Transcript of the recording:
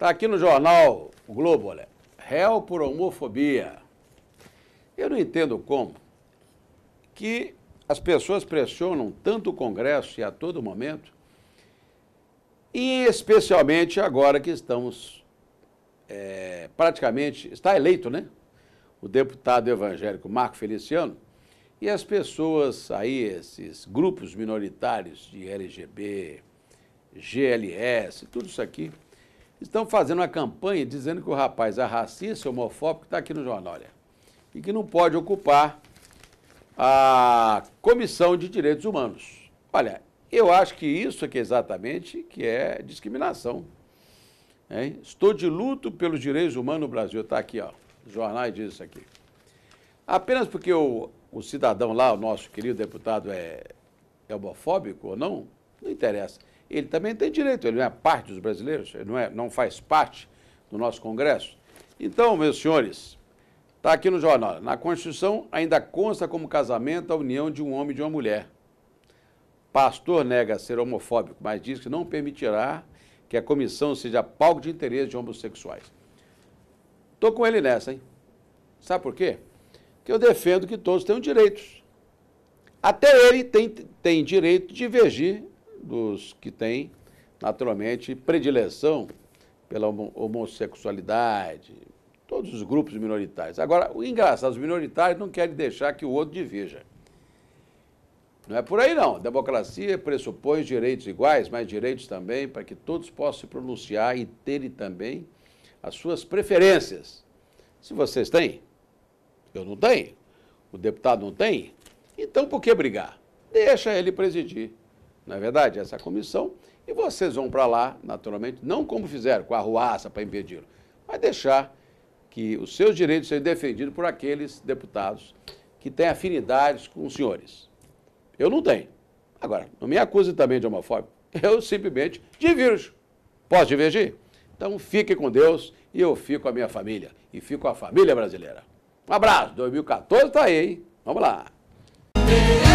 Está aqui no jornal o Globo, olha. Réu por homofobia. Eu não entendo como que as pessoas pressionam tanto o Congresso e a todo momento, e especialmente agora que estamos é, praticamente. Está eleito, né? O deputado evangélico Marco Feliciano. E as pessoas aí, esses grupos minoritários de LGB, GLS, tudo isso aqui estão fazendo uma campanha dizendo que o rapaz é racista, homofóbico, está aqui no jornal, olha, e que não pode ocupar a Comissão de Direitos Humanos. Olha, eu acho que isso é exatamente que é discriminação. Hein? Estou de luto pelos direitos humanos no Brasil. Está aqui, ó. jornais diz isso aqui. Apenas porque o, o cidadão lá, o nosso querido deputado, é, é homofóbico ou não, não interessa ele também tem direito, ele não é parte dos brasileiros, ele não, é, não faz parte do nosso Congresso. Então, meus senhores, está aqui no jornal, na Constituição ainda consta como casamento a união de um homem e de uma mulher. Pastor nega ser homofóbico, mas diz que não permitirá que a comissão seja palco de interesse de homossexuais. Estou com ele nessa, hein? Sabe por quê? Que eu defendo que todos tenham direitos. Até ele tem, tem direito de divergir dos que têm, naturalmente, predileção pela homossexualidade, todos os grupos minoritários. Agora, o engraçado, os minoritários não querem deixar que o outro divirja. Não é por aí não. Democracia pressupõe direitos iguais, mas direitos também para que todos possam se pronunciar e terem também as suas preferências. Se vocês têm, eu não tenho, o deputado não tem, então por que brigar? Deixa ele presidir não é verdade? Essa é a comissão. E vocês vão para lá, naturalmente, não como fizeram, com a ruaça para impedir mas deixar que os seus direitos sejam defendidos por aqueles deputados que têm afinidades com os senhores. Eu não tenho. Agora, não me acuse também de homofóbico. Eu simplesmente divirjo. Posso divergir? Então fique com Deus e eu fico com a minha família. E fico com a família brasileira. Um abraço. 2014 está aí, hein? Vamos lá.